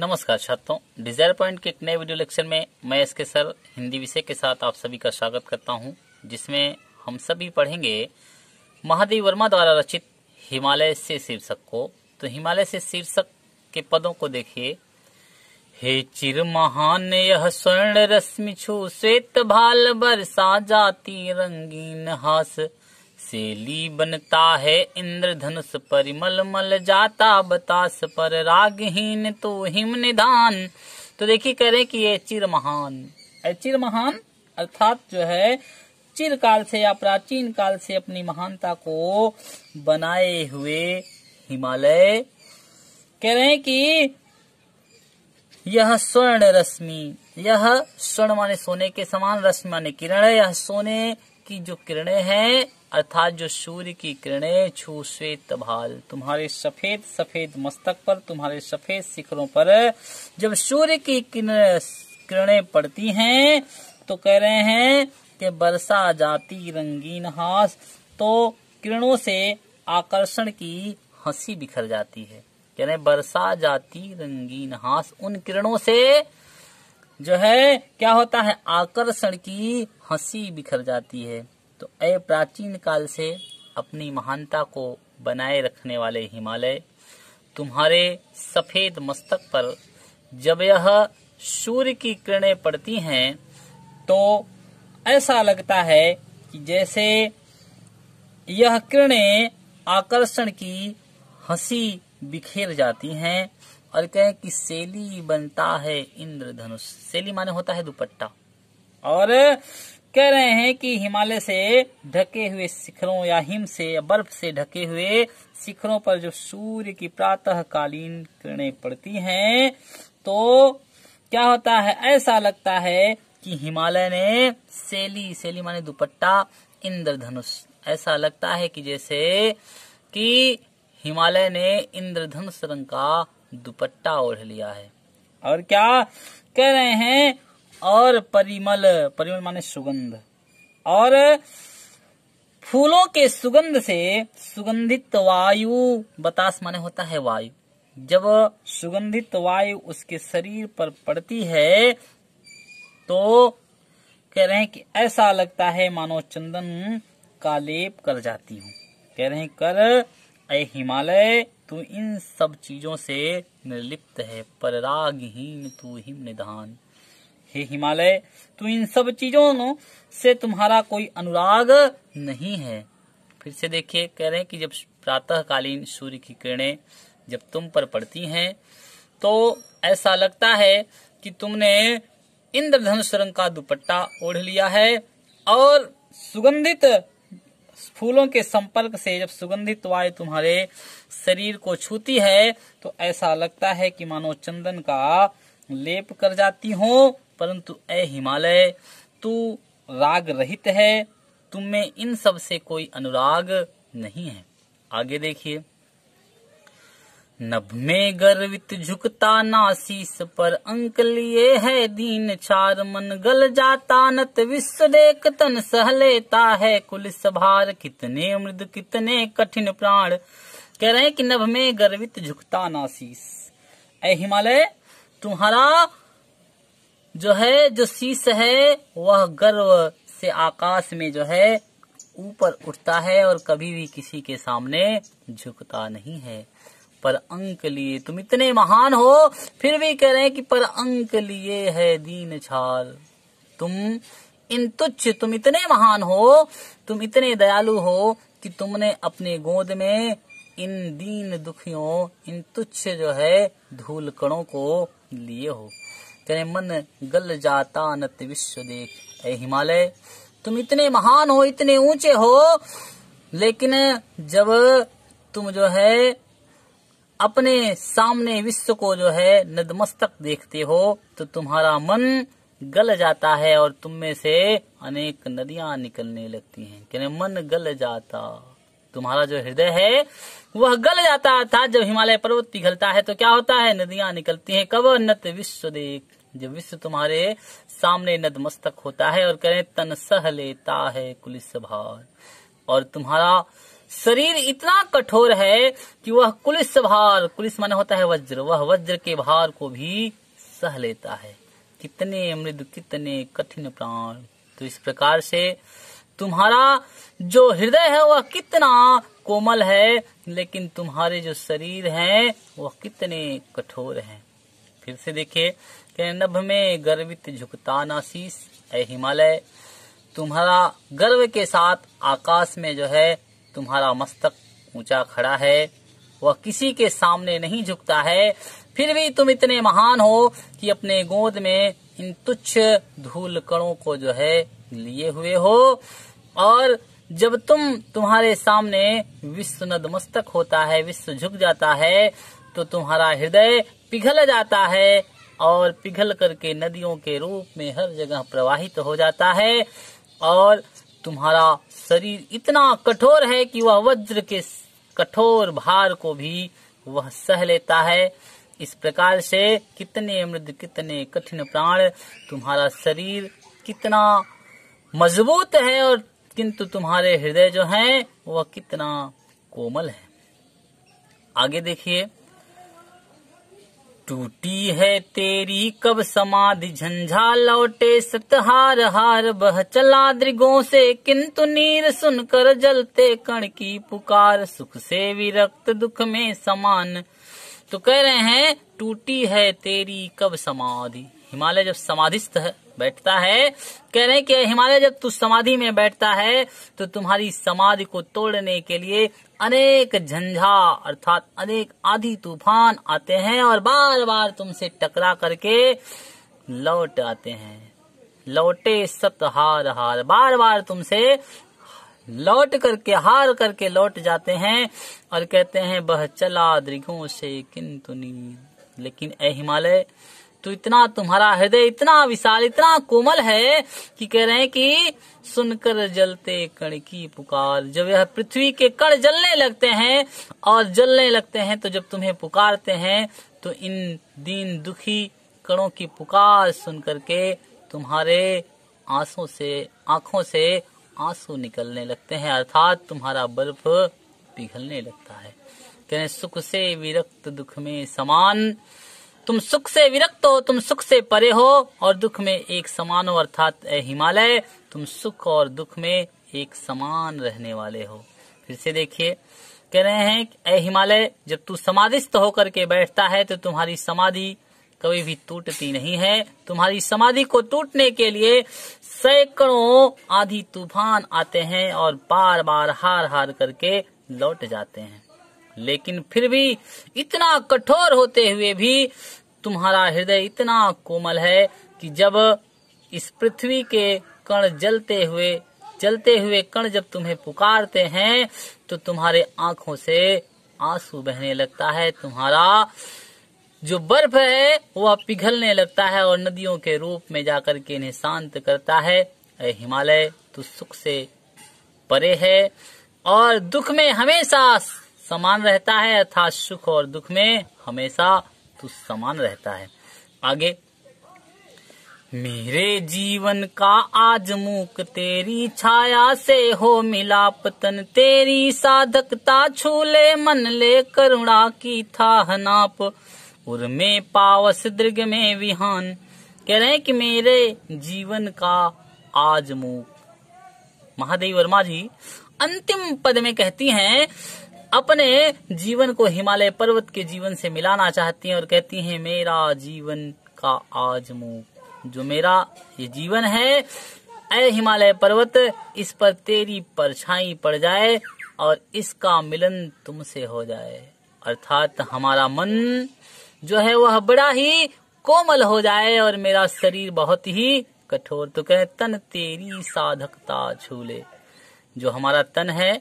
नमस्कार छात्रों Dzire point के एक नए वीडियो लेक्चर में मैं इसके सर हिंदी विषय के साथ आप सभी का स्वागत करता हूं जिसमें हम सभी पढ़ेंगे महादेव वर्मा द्वारा रचित हिमालय से शीर्षक को तो हिमालय से शीर्षक के पदों को देखिए हे चिर महान यह स्वर्ण रश्मि छू श्वेत भाल बरसा जाती रंगीन हास शैली बनता है इंद्रधनुष परिमल मल जाता बतास पर रागहीन तो हिम निधान तो देखिए कह रहे कि ये चिर महान चिर महान अर्थात जो है चिर काल से या प्राचीन काल से अपनी महानता को बनाए हुए हिमालय कह रहे हैं कि यह स्वर्ण रश्मि यह स्वर्ण माने सोने के समान रश्मि माने किरण है यह सोने की जो किरणें हैं अर्थात जो सूर्य की किरणें छू श्वेत भाल तुम्हारे सफेद सफेद मस्तक पर तुम्हारे सफेद शिखरों पर जब सूर्य की किरणें पड़ती हैं तो कह रहे हैं कि बरसा जाती रंगीन हास तो किरणों से आकर्षण की हंसी बिखर जाती है कह रहे बरसा जाती रंगीन हास उन किरणों से जो है क्या होता है आकर्षण की हंसी बिखर जाती है तो ए प्राचीन काल से अपनी महानता को बनाए रखने वाले हिमालय तुम्हारे सफेद मस्तक पर जब यह सूर्य की किरणें पड़ती हैं तो ऐसा लगता है कि जैसे यह किरणें आकर्षण की हंसी बिखेर जाती हैं और कहें कि सेली बनता है इंद्रधनुष सेली माने होता है दुपट्टा और कह रहे हैं कि हिमालय से ढके हुए शिखरों या हिम से या बर्फ से ढके हुए शिखरों पर जो सूर्य की प्रातःकालीन किरणें पड़ती हैं तो क्या होता है ऐसा लगता है कि हिमालय ने सेली सेली माने दुपट्टा इंद्रधनुष ऐसा लगता है कि जैसे कि हिमालय ने इंद्रधनुष रंग का दुपट्टा ओढ़ लिया है और क्या कह रहे हैं और परिमल परिमल माने सुगंध और फूलों के सुगंध से सुगंधित वायु बतास माने होता है वायु जब सुगंधित वायु उसके शरीर पर पड़ती है तो कह रहे हैं कि ऐसा लगता है मानो चंदन का लेप कर जाती हूँ कह रहे हैं कर अय हिमालय तू इन सब चीजों से निर्लिप्त है पर रागहीन तू हिम निधान हे हिमालय तो इन सब चीजों से तुम्हारा कोई अनुराग नहीं है फिर से देखिए कह रहे हैं कि जब प्रातःकालीन सूर्य की किरणें जब तुम पर पड़ती हैं तो ऐसा लगता है कि तुमने इंद्रधनुष रंग का दुपट्टा ओढ़ लिया है और सुगंधित फूलों के संपर्क से जब सुगंधित वायु तुम्हारे शरीर को छूती है तो ऐसा लगता है कि मानो चंदन का लेप कर जाती हो परंतु ए हिमालय तू राग रहित है तुम में इन सब से कोई अनुराग नहीं है आगे देखिए नभ में गर्वित झुकता नासीस पर अंक लिए है दीन चार मन गल जाता नत विश्व देख तन सह लेता है कुल सभार कितने मृद कितने कठिन प्राण कह रहे हैं कि नभ में गर्वित झुकता नासीस ए हिमालय तुम्हारा जो है जो शीश है वह गर्व से आकाश में जो है ऊपर उठता है और कभी भी किसी के सामने झुकता नहीं है पर अंक लिए तुम इतने महान हो फिर भी कह रहे हैं कि पर अंक लिए है दीन छाल तुम इन तुच्छ तुम इतने महान हो तुम इतने दयालु हो कि तुमने अपने गोद में इन दीन दुखियों इन तुच्छ जो है धूल कणों को लिए हो तेरे मन गल जाता नत विश्व देख ए हिमालय तुम इतने महान हो इतने ऊंचे हो लेकिन जब तुम जो है अपने सामने विश्व को जो है नदमस्तक देखते हो तो तुम्हारा मन गल जाता है और तुम में से अनेक नदियां निकलने लगती हैं कि मन गल जाता तुम्हारा जो हृदय है वह गल जाता था जब हिमालय पर्वत पिघलता है तो क्या होता है नदियां निकलती हैं कब नत विश्व देख जब विश्व तुम्हारे सामने नतमस्तक होता है और करें तन सह लेता है कुलिस भार और तुम्हारा शरीर इतना कठोर है कि वह कुलिस भार कुलिस माने होता है वज्र वह वज्र के भार को भी सह लेता है कितने मृद कितने कठिन प्राण तो इस प्रकार से तुम्हारा जो हृदय है वह कितना कोमल है लेकिन तुम्हारे जो शरीर हैं वह कितने कठोर हैं फिर से देखिए के नभ में गर्वित झुकता ना शीश हिमालय तुम्हारा गर्व के साथ आकाश में जो है तुम्हारा मस्तक ऊंचा खड़ा है वह किसी के सामने नहीं झुकता है फिर भी तुम इतने महान हो कि अपने गोद में इन तुच्छ धूल कणों को जो है लिए हुए हो और जब तुम तुम्हारे सामने विश्व नदमस्तक होता है विश्व झुक जाता है तो तुम्हारा हृदय पिघल जाता है और पिघल करके नदियों के रूप में हर जगह प्रवाहित हो जाता है और तुम्हारा शरीर इतना कठोर है कि वह वज्र के कठोर भार को भी वह सह लेता है इस प्रकार से कितने मृद कितने कठिन प्राण तुम्हारा शरीर कितना मजबूत है और किंतु तुम्हारे हृदय जो है वह कितना कोमल है आगे देखिए टूटी है तेरी कब समाधि झंझा लौटे सतहार हार बह चला दृगो से किंतु नीर सुनकर जलते कण की पुकार सुख से विरक्त दुख में समान तो कह रहे हैं टूटी है तेरी कब समाधि हिमालय जब समाधिस्थ है बैठता है कह रहे हैं कि हिमालय जब तू समाधि में बैठता है तो तुम्हारी समाधि को तोड़ने के लिए अनेक झंझा अर्थात अनेक आधी तूफान आते हैं और बार बार तुमसे टकरा करके लौट आते हैं लौटे सत हार हार बार बार तुमसे लौट करके हार करके लौट जाते हैं और कहते हैं बह चला दृघों से किंतु लेकिन ए हिमालय तो इतना तुम्हारा हृदय इतना विशाल इतना कोमल है कि कह रहे हैं कि सुनकर जलते कण की पुकार जब यह पृथ्वी के कण जलने लगते हैं और जलने लगते हैं तो जब तुम्हें पुकारते हैं तो इन दीन दुखी कणों की पुकार सुन करके तुम्हारे आंसू से आंखों से आंसू निकलने लगते हैं अर्थात तुम्हारा बर्फ पिघलने लगता है कहने सुख से विरक्त दुख में समान तुम सुख से विरक्त हो तुम सुख से परे हो और दुख में एक समान हो अर्थात हिमालय तुम सुख और दुख में एक समान रहने वाले हो फिर से देखिए कह रहे हैं अ हिमालय जब तू समाधिस्त होकर के बैठता है तो तुम्हारी समाधि कभी भी टूटती नहीं है तुम्हारी समाधि को टूटने के लिए सैकड़ों आधी तूफान आते हैं और बार बार हार हार करके लौट जाते हैं लेकिन फिर भी इतना कठोर होते हुए भी तुम्हारा हृदय इतना कोमल है कि जब इस पृथ्वी के कण जलते हुए जलते हुए कण जब तुम्हें पुकारते हैं तो तुम्हारे आंखों से आंसू बहने लगता है तुम्हारा जो बर्फ है वह पिघलने लगता है और नदियों के रूप में जाकर के इन्हें शांत करता है अरे हिमालय तू सुख से परे है और दुख में हमेशा समान रहता है अर्थात सुख और दुख में हमेशा तू समान रहता है आगे मेरे जीवन का आज मुख तेरी छाया से हो मिला पतन तेरी साधकता छूले मन ले करुणा की था हनाप उर्मे पावस दीर्घ में विहान कह रहे हैं कि मेरे जीवन का आज मुख महादेव वर्मा जी अंतिम पद में कहती हैं अपने जीवन को हिमालय पर्वत के जीवन से मिलाना चाहती हैं और कहती हैं मेरा जीवन का आज मुंह जो मेरा ये जीवन है अय हिमालय पर्वत इस पर तेरी परछाई पड़ जाए और इसका मिलन तुमसे हो जाए अर्थात हमारा मन जो है वह बड़ा ही कोमल हो जाए और मेरा शरीर बहुत ही कठोर तो कहे तन तेरी साधकता छूले जो हमारा तन है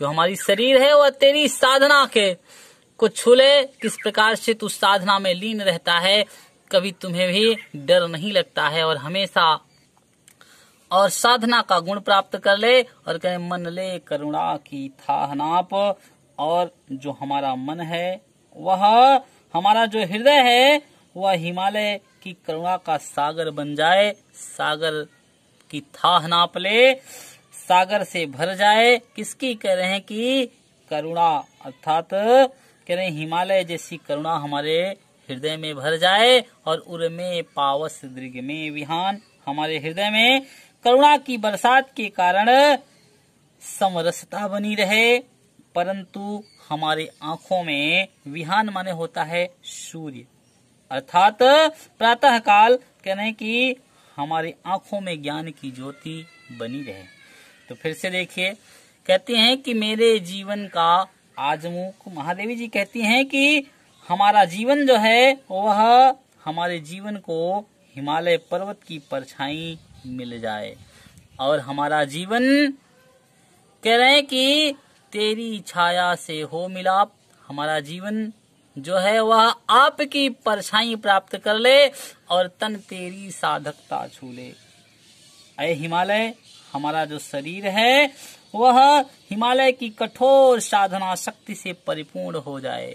जो हमारी शरीर है वह तेरी साधना के को छुले किस प्रकार से तू साधना में लीन रहता है कभी तुम्हें भी डर नहीं लगता है और हमेशा और साधना का गुण प्राप्त कर ले और कहे मन ले करुणा की थाहनाप और जो हमारा मन है वह हमारा जो हृदय है वह हिमालय की करुणा का सागर बन जाए सागर की थाह नाप ले सागर से भर जाए किसकी कह रहे हैं कि करुणा अर्थात कह रहे हिमालय जैसी करुणा हमारे हृदय में भर जाए और उर्मे पावस दृग में विहान हमारे हृदय में करुणा की बरसात के कारण समरसता बनी रहे परंतु हमारे आंखों में विहान माने होता है सूर्य अर्थात प्रातः काल कहने की हमारी आंखों में ज्ञान की ज्योति बनी रहे तो फिर से देखिए कहते हैं कि मेरे जीवन का आजमुख महादेवी जी कहती हैं कि हमारा जीवन जो है वह हमारे जीवन को हिमालय पर्वत की परछाई मिल जाए और हमारा जीवन कह रहे हैं कि तेरी छाया से हो मिलाप हमारा जीवन जो है वह आपकी परछाई प्राप्त कर ले और तन तेरी साधकता छू ले हिमालय हमारा जो शरीर है वह हिमालय की कठोर साधना शक्ति से परिपूर्ण हो जाए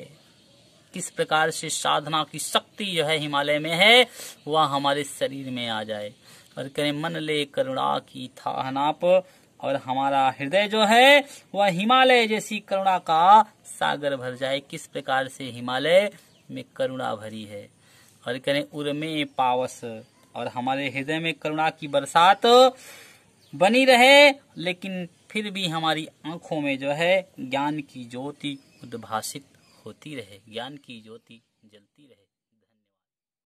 किस प्रकार से साधना की शक्ति जो है हिमालय में है वह हमारे शरीर में आ जाए और करें मन ले करुणा की थाहनाप और हमारा हृदय जो है वह हिमालय जैसी करुणा का सागर भर जाए किस प्रकार से हिमालय में करुणा भरी है और करें उर्मे पावस और हमारे हृदय में करुणा की बरसात बनी रहे लेकिन फिर भी हमारी आंखों में जो है ज्ञान की ज्योति उद्भाषित होती रहे ज्ञान की ज्योति जलती रहे